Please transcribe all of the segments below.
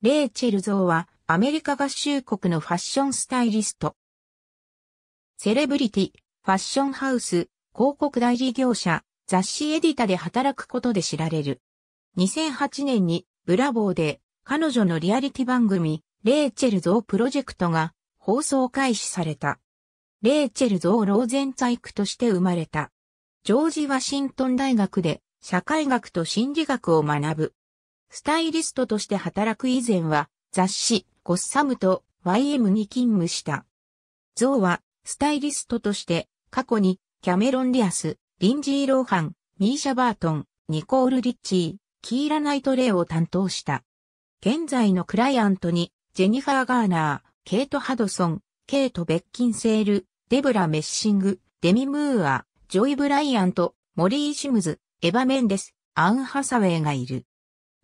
レイチェル像はアメリカ合衆国のファッションスタイリスト。セレブリティ、ファッションハウス、広告代理業者、雑誌エディタで働くことで知られる。2008年にブラボーで彼女のリアリティ番組、レイチェル像プロジェクトが放送開始された。レイチェル像ローゼンツァイクとして生まれた。ジョージ・ワシントン大学で社会学と心理学を学ぶ。スタイリストとして働く以前は、雑誌、ゴッサムと YM に勤務した。ゾウは、スタイリストとして、過去に、キャメロン・ディアス、リンジー・ローハン、ミーシャ・バートン、ニコール・リッチー、キーラ・ナイト・レイを担当した。現在のクライアントに、ジェニファー・ガーナー、ケイト・ハドソン、ケイト・ベッキンセール、デブラ・メッシング、デミ・ムーア、ジョイ・ブライアント、モリー・シムズ、エヴァ・メンデス、アン・ハサウェイがいる。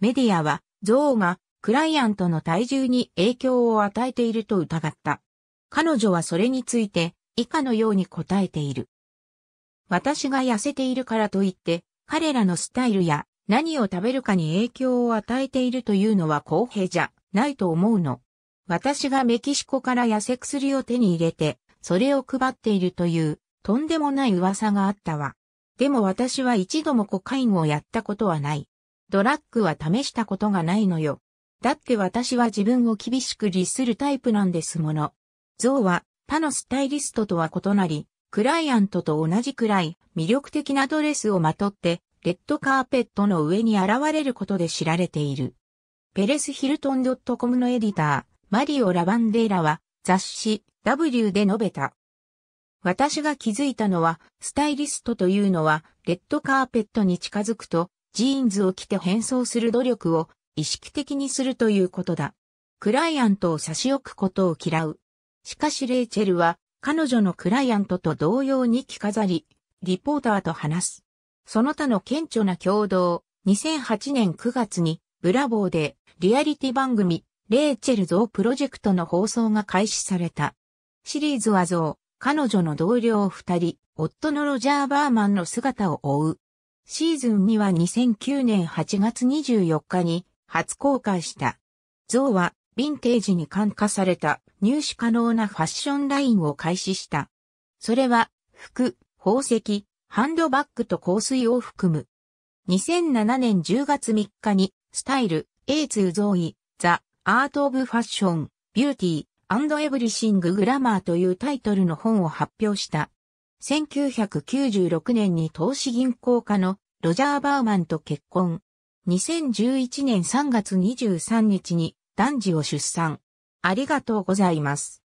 メディアは、ゾ悪がクライアントの体重に影響を与えていると疑った。彼女はそれについて以下のように答えている。私が痩せているからといって、彼らのスタイルや何を食べるかに影響を与えているというのは公平じゃないと思うの。私がメキシコから痩せ薬を手に入れて、それを配っているという、とんでもない噂があったわ。でも私は一度もコカインをやったことはない。ドラッグは試したことがないのよ。だって私は自分を厳しく律するタイプなんですもの。像は他のスタイリストとは異なり、クライアントと同じくらい魅力的なドレスをまとって、レッドカーペットの上に現れることで知られている。ペレスヒルトン .com のエディター、マリオ・ラバンデーラは雑誌 W で述べた。私が気づいたのは、スタイリストというのは、レッドカーペットに近づくと、ジーンズを着て変装する努力を意識的にするということだ。クライアントを差し置くことを嫌う。しかしレイチェルは彼女のクライアントと同様に着飾り、リポーターと話す。その他の顕著な共同、2008年9月にブラボーでリアリティ番組、レイチェル像プロジェクトの放送が開始された。シリーズは像、彼女の同僚二人、夫のロジャー・バーマンの姿を追う。シーズン2は2009年8月24日に初公開した。像はヴィンテージに感化された入手可能なファッションラインを開始した。それは服、宝石、ハンドバッグと香水を含む。2007年10月3日にスタイル A2 像イ、ザ・アート・オブ・ファッション、ビューティー、アンド・エブリシング・グラマーというタイトルの本を発表した。1996年に投資銀行家のロジャー・バーマンと結婚。2011年3月23日に男児を出産。ありがとうございます。